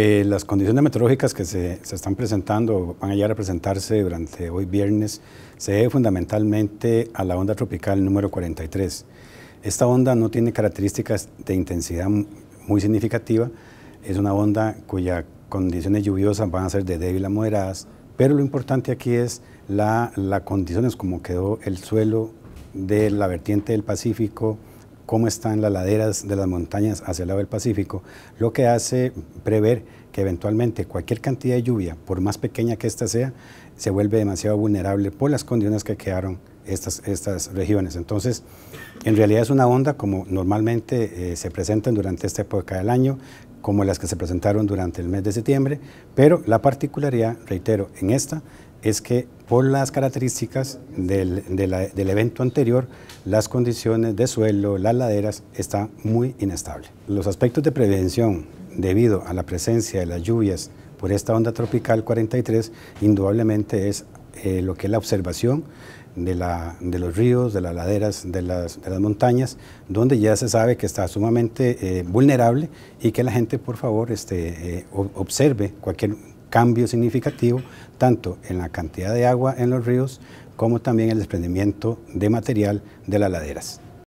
Eh, las condiciones meteorológicas que se, están presentando, van a llegar a presentarse durante hoy viernes, se debe fundamentalmente a la onda tropical número 43. Esta onda no tiene características de intensidad muy significativa, es una onda cuyas condiciones lluviosas van a ser de débil a moderadas, pero lo importante aquí es las la condiciones como quedó el suelo de la vertiente del Pacífico, cómo están las laderas de las montañas hacia el lado del Pacífico, lo que hace prever que eventualmente cualquier cantidad de lluvia, por más pequeña que ésta sea, se vuelve demasiado vulnerable por las condiciones que quedaron estas, estas regiones. Entonces, en realidad es una onda como normalmente eh, se presentan durante esta época del año, como las que se presentaron durante el mes de septiembre, pero la particularidad, reitero, en esta es que por las características del, evento anterior, las condiciones de suelo, las laderas, están muy inestable. Los aspectos de prevención debido a la presencia de las lluvias por esta onda tropical 43, indudablemente es eh, lo que es la observación de, la, de, los ríos, de las laderas, de las, montañas, donde ya se sabe que está sumamente eh, vulnerable y que la gente, por favor, este, eh, observe cualquier cambio significativo, tanto en la cantidad de agua en los ríos como también el desprendimiento de material de las laderas.